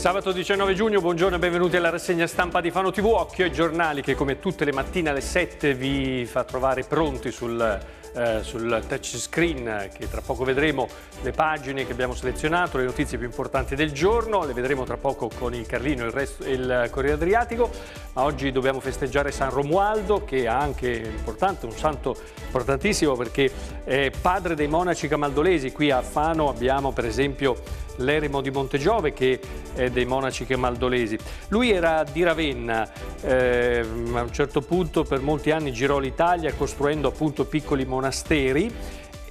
Sabato 19 giugno, buongiorno e benvenuti alla rassegna stampa di Fano TV, occhio ai giornali che come tutte le mattine alle 7 vi fa trovare pronti sul eh, sul touchscreen che tra poco vedremo le pagine che abbiamo selezionato, le notizie più importanti del giorno, le vedremo tra poco con il Carlino e il, il, Corriere Adriatico, ma oggi dobbiamo festeggiare San Romualdo che è anche importante, un santo importantissimo perché è padre dei monaci camaldolesi, qui a Fano abbiamo per esempio l'eremo di Montegiove che è dei monaci camaldolesi. Lui era di Ravenna, eh, a un certo punto per molti anni girò l'Italia costruendo appunto piccoli monaci monasteri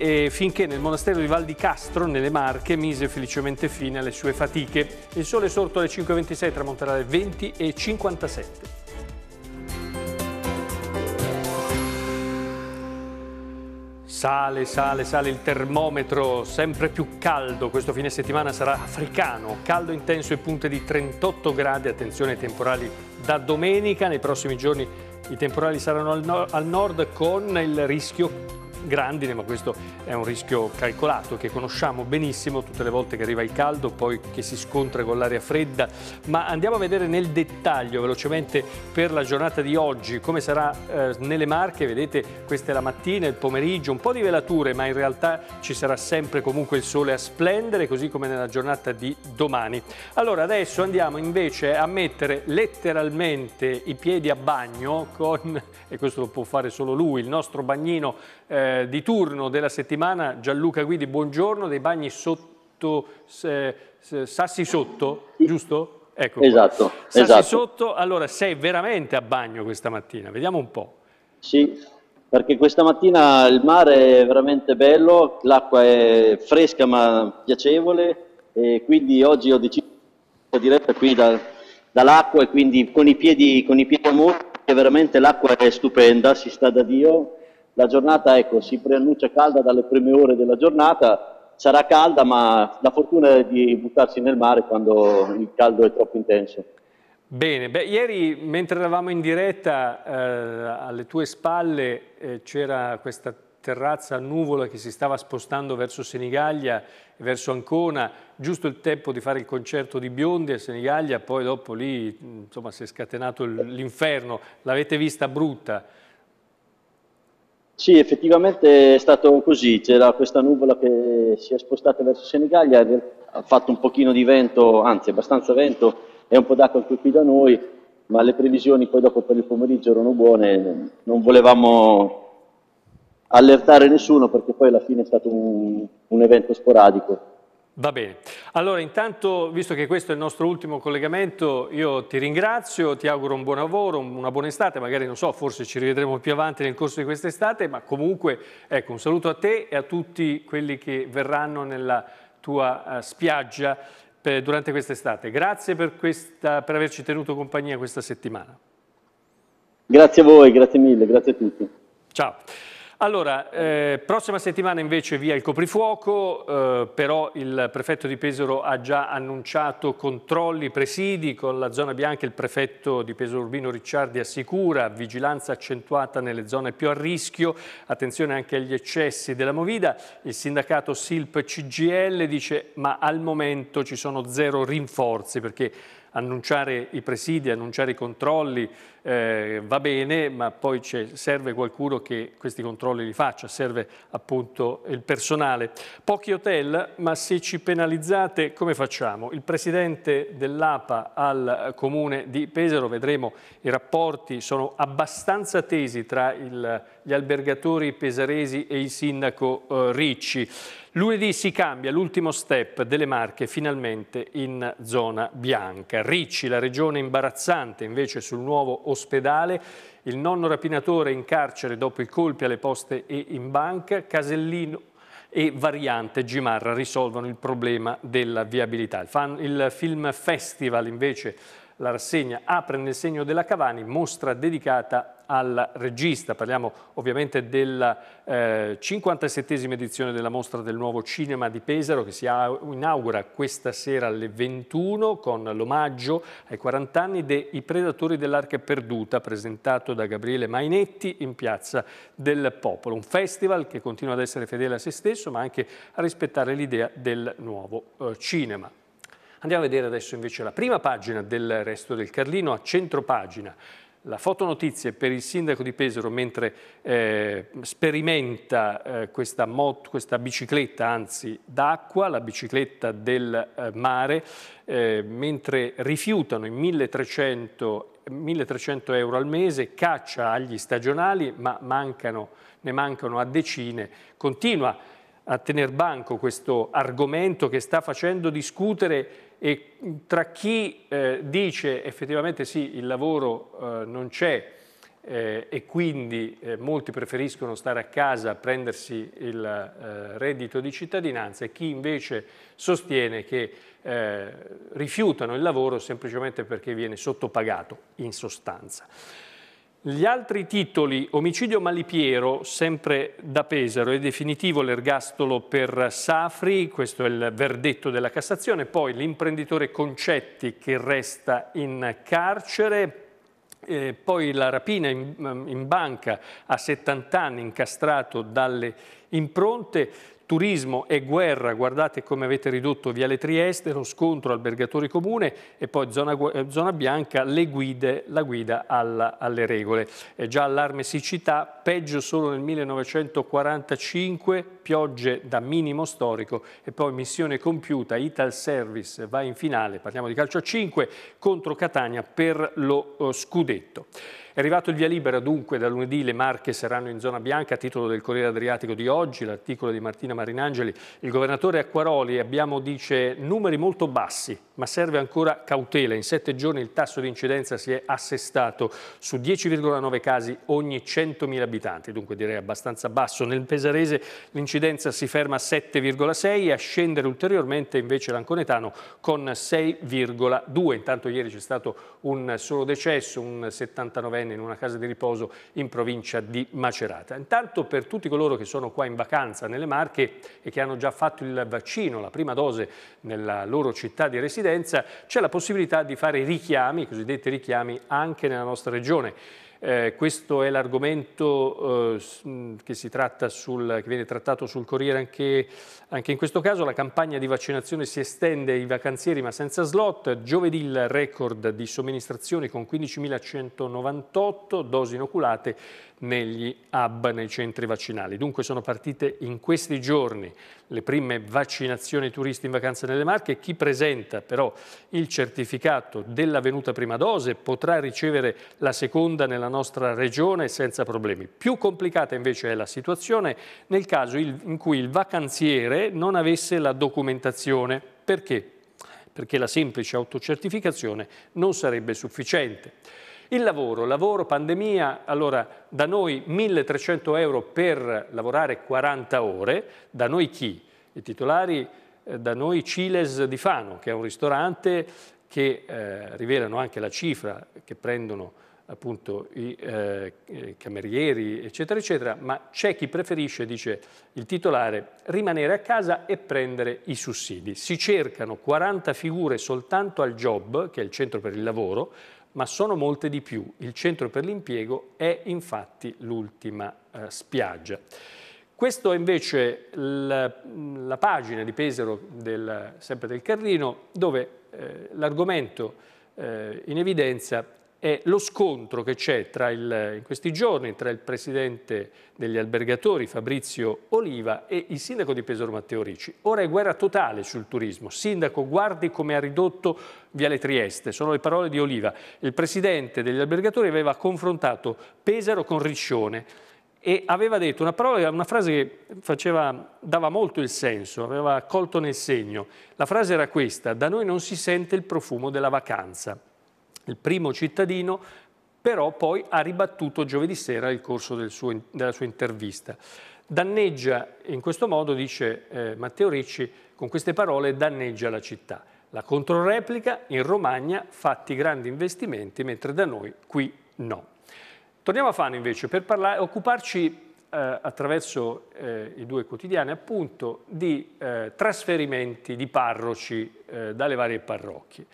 e finché nel monastero di Val di Castro, nelle Marche, mise felicemente fine alle sue fatiche. Il sole è sorto alle 5.26 tramonterà alle 20.57. Sale, sale, sale il termometro, sempre più caldo, questo fine settimana sarà africano, caldo intenso e punte di 38 gradi, attenzione ai temporali da domenica, nei prossimi giorni i temporali saranno al, nord con il rischio grandine, ma questo è un rischio calcolato che conosciamo benissimo tutte le volte che arriva il caldo, poi che si scontra con l'aria fredda, ma andiamo a vedere nel dettaglio velocemente per la giornata di oggi come sarà eh, nelle Marche, vedete questa è la mattina, il pomeriggio, un po' di velature, ma in realtà ci sarà sempre comunque il sole a splendere, così come nella giornata di domani. Allora adesso andiamo invece a mettere letteralmente i piedi a bagno con, e questo lo può fare solo lui, il nostro bagnino eh, eh, di turno della settimana, Gianluca Guidi, buongiorno, dei bagni sotto, eh, sassi sotto, giusto? Ecco esatto, sassi esatto. sotto, allora sei veramente a bagno questa mattina, vediamo un po'. Sì, perché questa mattina il mare è veramente bello, l'acqua è fresca ma piacevole e quindi oggi ho deciso di diretta qui da, dall'acqua e quindi con i piedi, con i piedi a muro, veramente l'acqua è stupenda, si sta da Dio la giornata ecco, si preannuncia calda dalle prime ore della giornata, sarà calda ma la fortuna è di buttarsi nel mare quando il caldo è troppo intenso. Bene, beh, ieri mentre eravamo in diretta eh, alle tue spalle eh, c'era questa terrazza a nuvola che si stava spostando verso Senigallia verso Ancona, giusto il tempo di fare il concerto di Biondi a Senigallia, poi dopo lì insomma, si è scatenato l'inferno, l'avete vista brutta. Sì, effettivamente è stato così, c'era questa nuvola che si è spostata verso Senigallia, ha fatto un pochino di vento, anzi abbastanza vento e un po' d'acqua anche qui da noi, ma le previsioni poi dopo per il pomeriggio erano buone, non volevamo allertare nessuno perché poi alla fine è stato un, un evento sporadico. Va bene, allora intanto visto che questo è il nostro ultimo collegamento io ti ringrazio, ti auguro un buon lavoro, una buona estate, magari non so, forse ci rivedremo più avanti nel corso di quest'estate, ma comunque ecco un saluto a te e a tutti quelli che verranno nella tua eh, spiaggia per, eh, durante quest'estate. Grazie per, questa, per averci tenuto compagnia questa settimana. Grazie a voi, grazie mille, grazie a tutti. Ciao. Allora, eh, prossima settimana invece via il coprifuoco, eh, però il prefetto di Pesaro ha già annunciato controlli presidi con la zona bianca, il prefetto di Pesaro Urbino Ricciardi assicura vigilanza accentuata nelle zone più a rischio, attenzione anche agli eccessi della movida, il sindacato Silp CGL dice ma al momento ci sono zero rinforzi perché annunciare i presidi, annunciare i controlli eh, va bene, ma poi serve qualcuno che questi controlli li faccia, serve appunto il personale. Pochi hotel, ma se ci penalizzate come facciamo? Il presidente dell'APA al comune di Pesaro, vedremo i rapporti, sono abbastanza tesi tra il, gli albergatori pesaresi e il sindaco eh, Ricci. Lunedì si cambia l'ultimo step delle Marche finalmente in zona bianca. Ricci, la regione imbarazzante invece sul nuovo ospedale, il nonno rapinatore in carcere dopo i colpi alle poste e in banca, Casellino e Variante Gimarra risolvono il problema della viabilità. Il, fan, il film festival invece la rassegna apre nel segno della Cavani, mostra dedicata al regista. Parliamo ovviamente della eh, 57esima edizione della mostra del nuovo cinema di Pesaro che si inaugura questa sera alle 21 con l'omaggio ai 40 anni dei Predatori dell'Arca Perduta presentato da Gabriele Mainetti in Piazza del Popolo. Un festival che continua ad essere fedele a se stesso ma anche a rispettare l'idea del nuovo eh, cinema. Andiamo a vedere adesso invece la prima pagina del resto del Carlino, a centro pagina. La fotonotizie per il sindaco di Pesaro mentre eh, sperimenta eh, questa, mot, questa, bicicletta, anzi d'acqua, la bicicletta del eh, mare, eh, mentre rifiutano i 1300, 1300, euro al mese, caccia agli stagionali, ma mancano, ne mancano a decine. Continua a tener banco questo argomento che sta facendo discutere e tra chi eh, dice effettivamente sì, il lavoro eh, non c'è eh, e quindi eh, molti preferiscono stare a casa a prendersi il eh, reddito di cittadinanza e chi invece sostiene che eh, rifiutano il lavoro semplicemente perché viene sottopagato in sostanza. Gli altri titoli, omicidio Malipiero, sempre da Pesaro, è definitivo l'ergastolo per Safri, questo è il verdetto della Cassazione, poi l'imprenditore Concetti che resta in carcere, eh, poi la rapina in, in, banca a 70 anni incastrato dalle impronte, turismo e guerra, guardate come avete ridotto Viale Trieste, lo scontro albergatori comune e poi zona, eh, zona bianca, guide, la guida alla, alle regole. E eh, già allarme siccità, peggio solo nel 1945, piogge da minimo storico e poi missione compiuta, Ital Service va in finale, parliamo di calcio a 5, contro Catania per lo eh, scudetto. È arrivato il via libera dunque, da lunedì le Marche saranno in zona bianca a titolo del Corriere Adriatico di oggi, l'articolo di Martina Marinangeli. Il governatore Acquaroli abbiamo, dice, numeri molto bassi, ma serve ancora cautela. In sette giorni il tasso di incidenza si è assestato su 10,9 casi ogni 100.000 abitanti, dunque direi abbastanza basso. Nel Pesarese l'incidenza si ferma a 7,6 e a scendere ulteriormente invece l'Anconetano con 6,2. Intanto ieri c'è stato un solo decesso, un 79enne ventenne in una casa di riposo in provincia di Macerata. Intanto per tutti coloro che sono qua in vacanza nelle Marche e che hanno già fatto il vaccino, la prima dose nella loro città di residenza, c'è la possibilità di fare richiami, i cosiddetti richiami, anche nella nostra regione. Eh, questo è l'argomento eh, che, che, viene trattato sul Corriere anche, anche, in questo caso. La campagna di vaccinazione si estende ai vacanzieri ma senza slot. Giovedì il record di somministrazioni con 15.198 dosi inoculate negli hub, nei centri vaccinali. Dunque sono partite in questi giorni le prime vaccinazioni turisti in vacanza nelle Marche. Chi presenta però il certificato della venuta prima dose potrà ricevere la seconda nella nostra regione senza problemi. Più complicata invece è la situazione nel caso in cui il vacanziere non avesse la documentazione. Perché? Perché la semplice autocertificazione non sarebbe sufficiente. Il lavoro, lavoro, pandemia, allora da noi 1300 euro per lavorare 40 ore, da noi chi? I titolari, eh, da noi Ciles di Fano, che è un ristorante che eh, rivelano anche la cifra che prendono appunto i eh, camerieri, eccetera, eccetera, ma c'è chi preferisce, dice il titolare, rimanere a casa e prendere i sussidi. Si cercano 40 figure soltanto al Job, che è il centro per il lavoro, ma sono molte di più. Il centro per l'impiego è infatti l'ultima eh, spiaggia. Questa è invece la, la, pagina di Pesaro, del, sempre del Carrino, dove eh, l'argomento eh, in evidenza è lo scontro che c'è in questi giorni tra il presidente degli albergatori Fabrizio Oliva e il sindaco di Pesaro Matteo Ricci. Ora è guerra totale sul turismo. Sindaco, guardi come ha ridotto Viale Trieste. Sono le parole di Oliva. Il presidente degli albergatori aveva confrontato Pesaro con Riccione e aveva detto una, parola, una frase che faceva, dava molto il senso, aveva colto nel segno. La frase era questa, da noi non si sente il profumo della vacanza il primo cittadino, però poi ha ribattuto giovedì sera il corso del suo, della sua intervista. Danneggia, in questo modo, dice eh, Matteo Ricci, con queste parole danneggia la città. La controreplica in Romagna fatti grandi investimenti, mentre da noi qui no. Torniamo a Fano invece per parlare, occuparci eh, attraverso eh, i due quotidiani appunto di eh, trasferimenti di parroci eh, dalle varie parrocchie.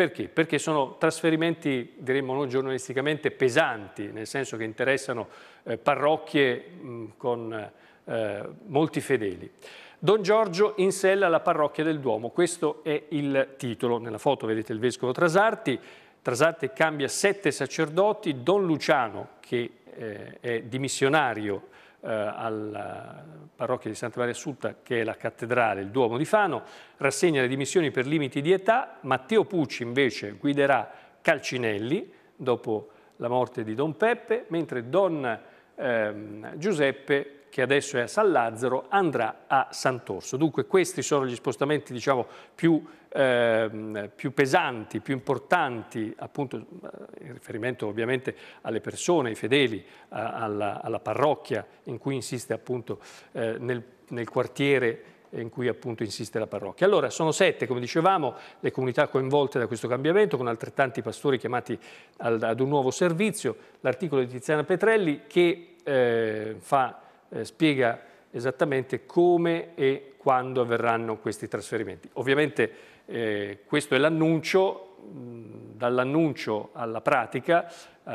Perché? Perché sono trasferimenti, diremmo noi giornalisticamente, pesanti, nel senso che interessano eh, parrocchie mh, con eh, molti fedeli. Don Giorgio in sella alla parrocchia del Duomo, questo è il titolo. Nella foto vedete il vescovo Trasarti, Trasarti cambia sette sacerdoti, Don Luciano, che eh, è dimissionario eh, alla eh, parrocchia di Santa Maria Assunta, che è la cattedrale, il Duomo di Fano, rassegna le dimissioni per limiti di età, Matteo Pucci invece guiderà Calcinelli dopo la morte di Don Peppe, mentre Don ehm, Giuseppe che adesso è a San Lazzaro, andrà a Sant'Orso. Dunque questi sono gli spostamenti diciamo, più, eh, più, pesanti, più importanti, appunto eh, in riferimento ovviamente alle persone, ai fedeli, a, alla, alla, parrocchia in cui insiste appunto eh, nel, nel quartiere in cui appunto insiste la parrocchia. Allora sono sette, come dicevamo, le comunità coinvolte da questo cambiamento, con altrettanti pastori chiamati ad un nuovo servizio. L'articolo di Tiziana Petrelli che eh, fa eh, spiega esattamente come e quando avverranno questi trasferimenti. Ovviamente eh, questo è l'annuncio, dall'annuncio alla pratica, eh,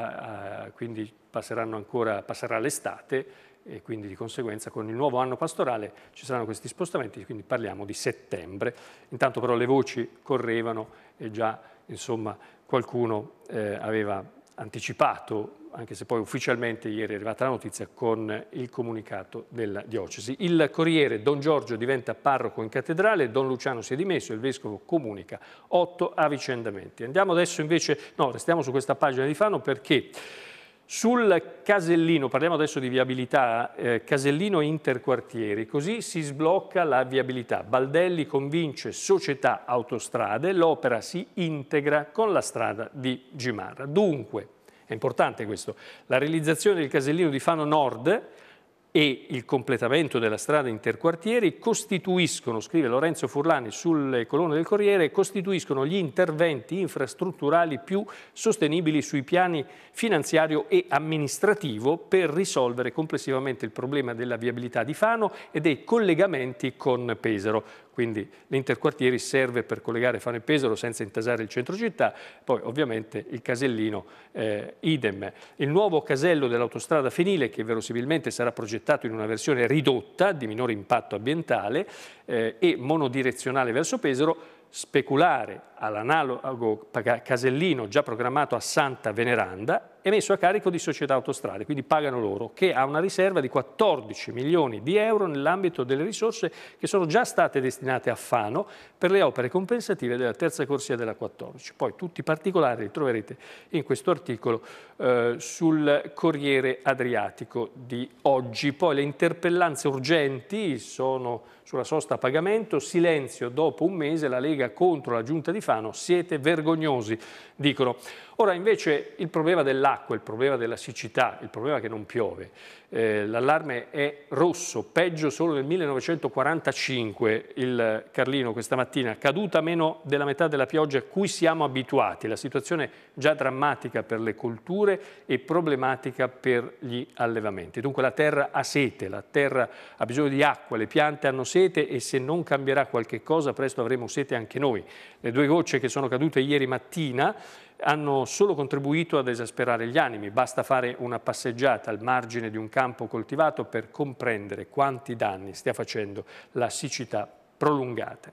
eh quindi ancora, passerà l'estate e quindi di conseguenza con il nuovo anno pastorale ci saranno questi spostamenti, quindi parliamo di settembre. Intanto però le voci correvano e già insomma, qualcuno eh, aveva anticipato anche se poi ufficialmente ieri è arrivata la notizia, con il comunicato della diocesi. Il Corriere Don Giorgio diventa parroco in cattedrale, Don Luciano si è dimesso, il Vescovo comunica otto avvicendamenti. Andiamo adesso invece, no, restiamo su questa pagina di Fano perché... Sul Casellino, parliamo adesso di viabilità, eh, Casellino interquartieri, così si sblocca la viabilità. Baldelli convince società autostrade, l'opera si integra con la strada di Gimarra. Dunque, è importante questo. La realizzazione del casellino di Fano Nord e il completamento della strada interquartieri costituiscono, scrive Lorenzo Furlani sulle colonne del Corriere, costituiscono gli interventi infrastrutturali più sostenibili sui piani finanziario e amministrativo per risolvere complessivamente il problema della viabilità di Fano e dei collegamenti con Pesaro quindi l'interquartieri serve per collegare Fano e Pesaro senza intasare il centro città, poi ovviamente il casellino eh, idem. Il nuovo casello dell'autostrada Fenile, che verosimilmente sarà progettato in una versione ridotta, di minore impatto ambientale eh, e monodirezionale verso Pesaro, speculare all'analogo casellino già programmato a Santa Veneranda emesso a carico di società autostrade, quindi pagano loro, che ha una riserva di 14 milioni di euro nell'ambito delle risorse che sono già state destinate a Fano per le opere compensative della terza corsia della 14. Poi tutti i particolari li troverete in questo articolo eh, sul Corriere Adriatico di oggi. Poi le interpellanze urgenti sono sulla sosta a pagamento, silenzio dopo un mese la Lega contro la giunta di Fano, siete vergognosi, dicono. Ora invece il problema dell'acqua, il problema della siccità, il problema che non piove, eh, l'allarme è rosso, peggio solo nel 1945 il Carlino questa mattina, caduta meno della metà della pioggia a cui siamo abituati, la situazione già drammatica per le colture e problematica per gli allevamenti. Dunque la terra ha sete, la terra ha bisogno di acqua, le piante hanno sete e se non cambierà qualche cosa presto avremo sete anche noi. Le due gocce che sono cadute ieri mattina hanno solo contribuito ad esasperare gli animi. Basta fare una passeggiata al margine di un campo coltivato per comprendere quanti danni stia facendo la siccità prolungata.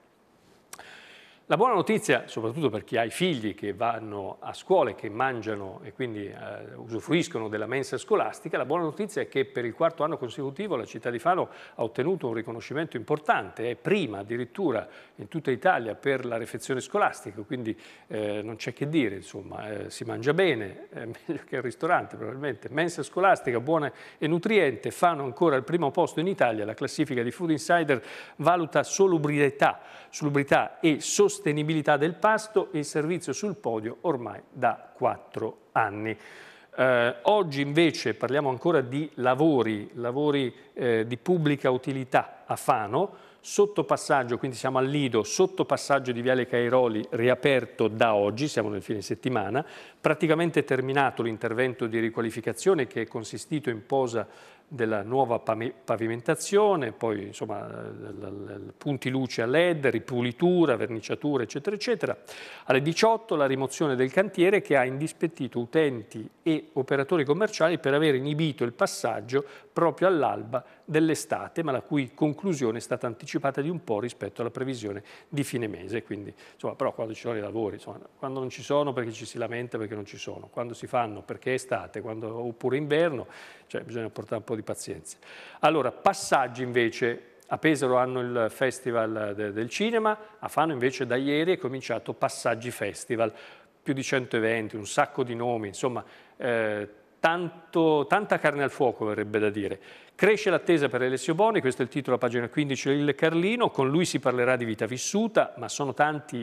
La buona notizia, soprattutto per chi ha i figli che vanno a scuola e che mangiano e quindi eh, usufruiscono della mensa scolastica, la buona notizia è che per il quarto anno consecutivo la città di Fano ha ottenuto un riconoscimento importante, è prima addirittura in tutta Italia per la refezione scolastica, quindi eh, non c'è che dire, insomma, eh, si mangia bene, è meglio che il ristorante probabilmente, mensa scolastica buona e nutriente, Fano ancora al primo posto in Italia, la classifica di Food Insider valuta solubrità, solubrità e sostenibilità sostenibilità del pasto e il servizio sul podio ormai da quattro anni. Eh, oggi invece parliamo ancora di lavori, lavori eh, di pubblica utilità a Fano, sotto passaggio, quindi siamo al Lido, sotto passaggio di Viale Cairoli riaperto da oggi, siamo nel fine settimana, praticamente terminato l'intervento di riqualificazione che è consistito in posa della nuova pavimentazione, poi insomma eh, punti luce a led, ripulitura, verniciatura eccetera eccetera. Alle 18 la rimozione del cantiere che ha indispettito utenti e operatori commerciali per aver inibito il passaggio proprio all'alba dell'estate, ma la cui conclusione è stata anticipata di un po' rispetto alla previsione di fine mese. Quindi, insomma, però quando ci sono i lavori, insomma, quando non ci sono perché ci si lamenta perché non ci sono, quando si fanno perché è estate, quando, oppure inverno, cioè bisogna portare un po' di pazienza. Allora, passaggi invece a Pesaro hanno il Festival del Cinema, a Fano invece da ieri è cominciato Passaggi Festival, più di 100 eventi, un sacco di nomi, insomma eh, tanto, tanta carne al fuoco, verrebbe da dire. Cresce l'attesa per Alessio Boni, questo è il titolo a pagina 15 del Carlino, con lui si parlerà di vita vissuta, ma sono tanti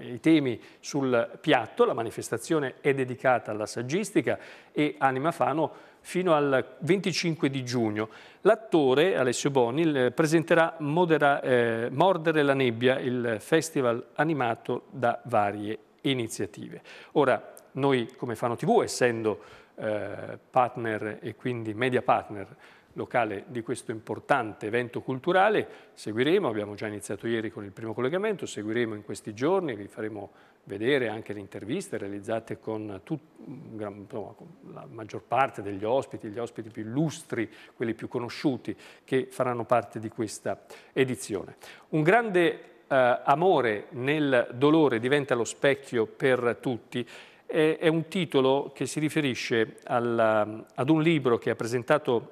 eh, i temi sul piatto, la manifestazione è dedicata alla saggistica e Anima Fano fino al 25 di giugno. L'attore Alessio Boni eh, presenterà modera, eh, Mordere la nebbia, il festival animato da varie iniziative. Ora, noi come Fano TV, essendo eh, partner e quindi media partner locale di questo importante evento culturale. Seguiremo, abbiamo già iniziato ieri con il primo collegamento, seguiremo in questi giorni, vi faremo vedere anche le interviste realizzate con, tut, no, con la maggior parte degli ospiti, gli ospiti più illustri, quelli più conosciuti, che faranno parte di questa edizione. Un grande eh, amore nel dolore diventa lo specchio per tutti è, è un titolo che si riferisce alla, ad un libro che ha presentato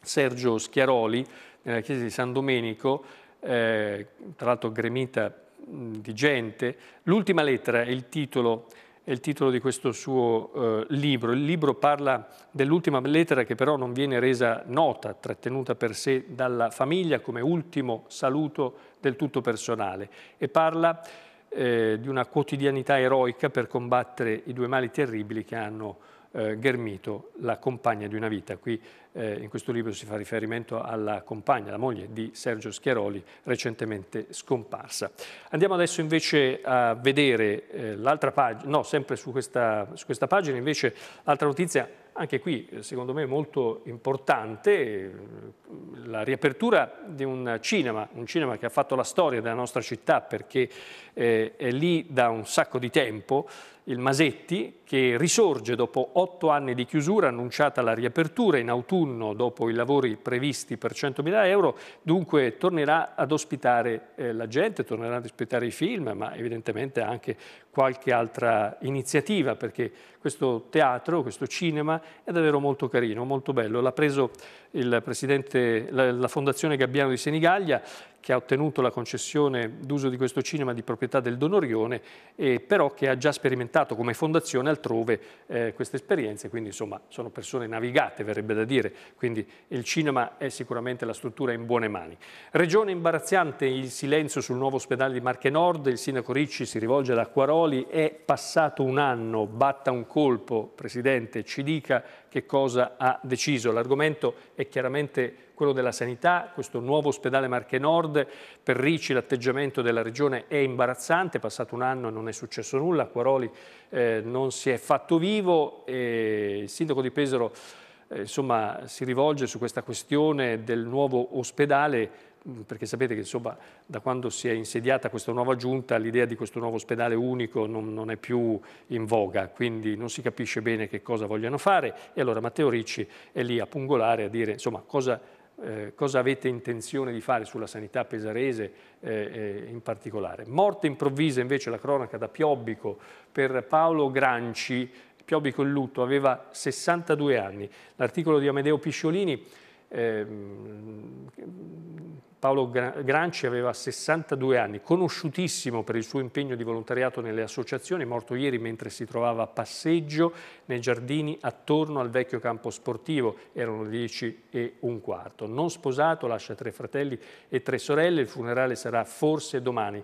Sergio Schiaroli eh, nella chiesa di San Domenico, eh, tra l'altro gremita di gente. L'ultima lettera è il titolo è il titolo di questo suo eh, libro. Il libro parla dell'ultima lettera che però non viene resa nota, trattenuta per sé dalla famiglia come ultimo saluto del tutto personale e parla eh, di una quotidianità eroica per combattere i due mali terribili che hanno eh, ghermito la compagna di una vita. Qui eh, in questo libro si fa riferimento alla compagna, alla moglie di Sergio Schiaroli, recentemente scomparsa. Andiamo adesso invece a vedere eh, l'altra pagina, no, sempre su questa, su questa pagina invece l'altra notizia, anche qui secondo me molto importante, eh, la riapertura di un cinema, un cinema che ha fatto la storia della nostra città perché eh, è lì da un sacco di tempo, il Masetti, che risorge dopo otto anni di chiusura, annunciata la riapertura in autunno autunno, dopo i lavori previsti per 100.000 euro, dunque tornerà ad ospitare eh, la gente, tornerà ad ospitare i film, ma evidentemente anche qualche altra iniziativa, perché questo teatro, questo cinema è davvero molto carino, molto bello. L'ha preso la, la Fondazione Gabbiano di Senigallia, che ha ottenuto la concessione d'uso di questo cinema di proprietà del Donorione, e però che ha già sperimentato come fondazione altrove eh, queste esperienze, quindi insomma sono persone navigate, verrebbe da dire, quindi il cinema è sicuramente la struttura in buone mani. Regione imbarazzante il silenzio sul nuovo ospedale di Marche Nord, il sindaco Ricci si rivolge ad Acquarò, Calderoli è passato un anno, batta un colpo, Presidente, ci dica che cosa ha deciso. L'argomento è chiaramente quello della sanità, questo nuovo ospedale Marche Nord, per Ricci l'atteggiamento della regione è imbarazzante, è passato un anno e non è successo nulla, Quaroli eh, non si è fatto vivo, il sindaco di Pesaro eh, insomma, si rivolge su questa questione del nuovo ospedale perché sapete che insomma, da quando si è insediata questa nuova giunta l'idea di questo nuovo ospedale unico non, non, è più in voga, quindi non si capisce bene che cosa vogliano fare e allora Matteo Ricci è lì a pungolare, a dire insomma, cosa, eh, cosa, avete intenzione di fare sulla sanità pesarese eh, eh, in particolare. Morte improvvisa invece la cronaca da Piobbico per Paolo Granci, Piobbico in lutto, aveva 62 anni. L'articolo di Amedeo Pisciolini Ehm, Paolo Granci aveva 62 anni, conosciutissimo per il suo impegno di volontariato nelle associazioni, morto ieri mentre si trovava a passeggio nei giardini attorno al vecchio campo sportivo, erano le 10 e un quarto. Non sposato, lascia tre fratelli e tre sorelle, il funerale sarà forse domani.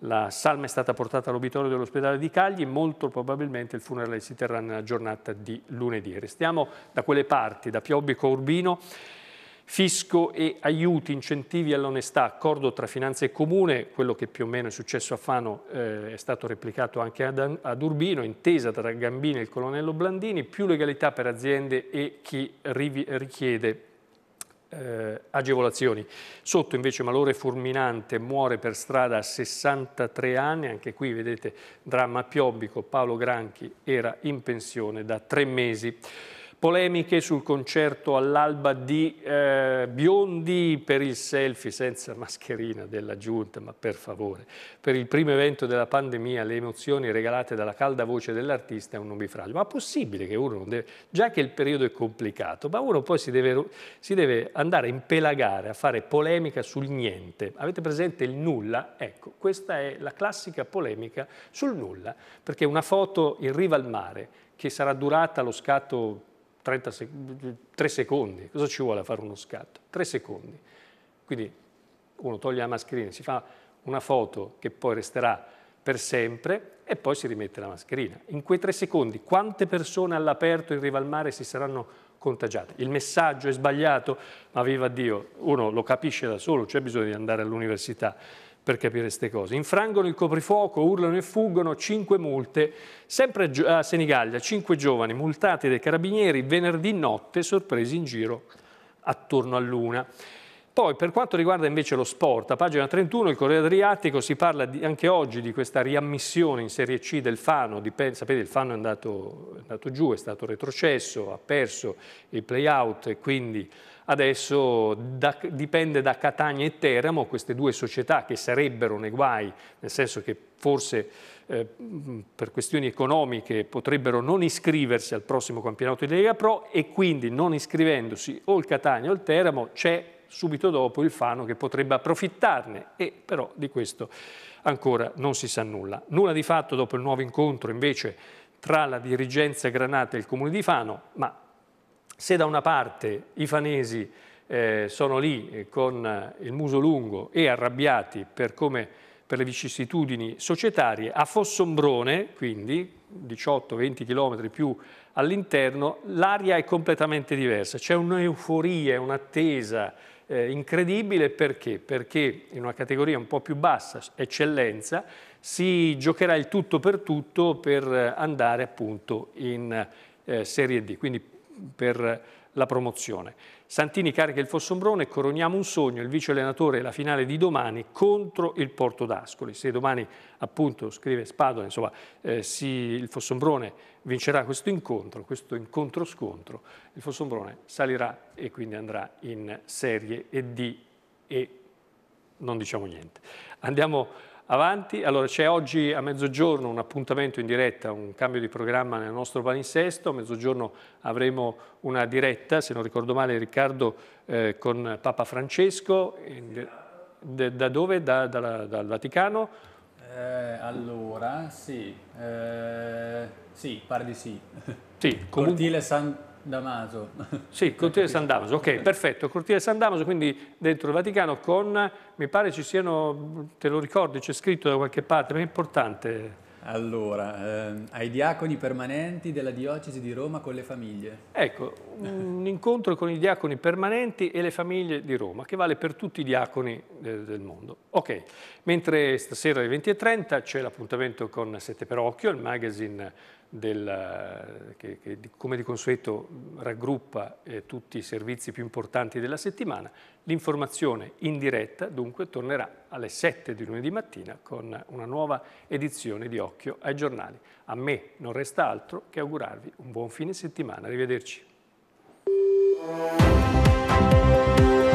La salma è stata portata all'obitorio dell'ospedale di Cagli, molto probabilmente il funerale si terrà nella giornata di lunedì. Restiamo da quelle parti, da Piobbico a Urbino, fisco e aiuti, incentivi all'onestà, accordo tra finanza e comune, quello che più o meno è successo a Fano eh, è stato replicato anche ad, ad, Urbino, intesa tra Gambini e il colonnello Blandini, più legalità per aziende e chi richiede eh, agevolazioni. Sotto invece malore fulminante muore per strada a 63 anni, anche qui vedete dramma piobbico, Paolo Granchi era in pensione da tre mesi polemiche sul concerto all'alba di eh, Biondi per il selfie senza mascherina della giunta, ma per favore. Per il primo evento della pandemia le emozioni regalate dalla calda voce dell'artista è un nubifragio. Ma è possibile che uno non deve, già che il periodo è complicato, ma uno poi si deve, si deve andare a impelagare, a fare polemica sul niente. Avete presente il nulla? Ecco, questa è la classica polemica sul nulla, perché una foto in riva al mare che sarà durata lo scatto 30 sec 3 secondi, cosa ci vuole a fare uno scatto? 3 secondi. Quindi uno toglie la mascherina, si fa una foto che poi resterà per sempre e poi si rimette la mascherina. In quei 3 secondi quante persone all'aperto in riva al mare si saranno contagiate? Il messaggio è sbagliato, ma viva Dio, uno lo capisce da solo, c'è bisogno di andare all'università per capire queste cose. Infrangono il coprifuoco, urlano e fuggono, cinque multe, sempre a Senigallia, cinque giovani multati dai carabinieri venerdì notte, sorpresi in giro attorno a luna. Poi per quanto riguarda invece lo sport, a pagina 31 il Corriere Adriatico si parla di, anche oggi di questa riammissione in Serie C del Fano, di, sapete il Fano è andato, è andato giù, è stato retrocesso, ha perso il play-out e quindi Adesso da, dipende da Catania e Teramo, queste due società che sarebbero nei guai, nel senso che forse eh, per questioni economiche potrebbero non iscriversi al prossimo campionato di Lega Pro e quindi non iscrivendosi o il Catania o il Teramo c'è subito dopo il Fano che potrebbe approfittarne e però di questo ancora non si sa nulla. Nulla di fatto dopo il nuovo incontro invece tra la dirigenza Granata e il Comune di Fano, ma se da una parte i fanesi eh, sono lì eh, con eh, il muso lungo e arrabbiati per, come, per le vicissitudini societarie, a Fossombrone, quindi 18-20 km più all'interno, l'aria è completamente diversa, c'è un'euforia, un'attesa eh, incredibile perché? Perché in una categoria un po' più bassa, eccellenza, si giocherà il tutto per tutto per eh, andare appunto in eh, Serie D, quindi per la promozione. Santini carica il Fossombrone, coroniamo un sogno, il vice allenatore la finale di domani contro il Porto d'Ascoli. Se domani appunto scrive Spadola, insomma, eh, si, il Fossombrone vincerà questo incontro, questo incontro scontro, il Fossombrone salirà e quindi andrà in Serie D e non diciamo niente. Andiamo avanti. Allora c'è oggi a mezzogiorno un appuntamento in diretta, un cambio di programma nel nostro palinsesto, a mezzogiorno avremo una diretta, se non ricordo male Riccardo, eh, con Papa Francesco, in, de, da dove? Da, da, dal Vaticano? Eh, allora, sì, eh, sì, pare di sì. sì comunque... Cortile San... Damaso. Sì, cortile San Damaso, ok, perfetto, cortile San Damaso, quindi dentro il Vaticano con, mi pare ci siano, te lo ricordi, c'è scritto da qualche parte, ma è importante. Allora, ehm, ai diaconi permanenti della diocesi di Roma con le famiglie. Ecco, un incontro con i diaconi permanenti e le famiglie di Roma, che vale per tutti i diaconi del, eh, del mondo. Ok, mentre stasera alle 20.30 c'è l'appuntamento con Sette per Occhio, il magazine del, che, che, come di consueto raggruppa eh, tutti i servizi più importanti della settimana. L'informazione in diretta dunque tornerà alle 7 di lunedì mattina con una nuova edizione di Occhio ai giornali. A me non resta altro che augurarvi un buon fine settimana. Arrivederci.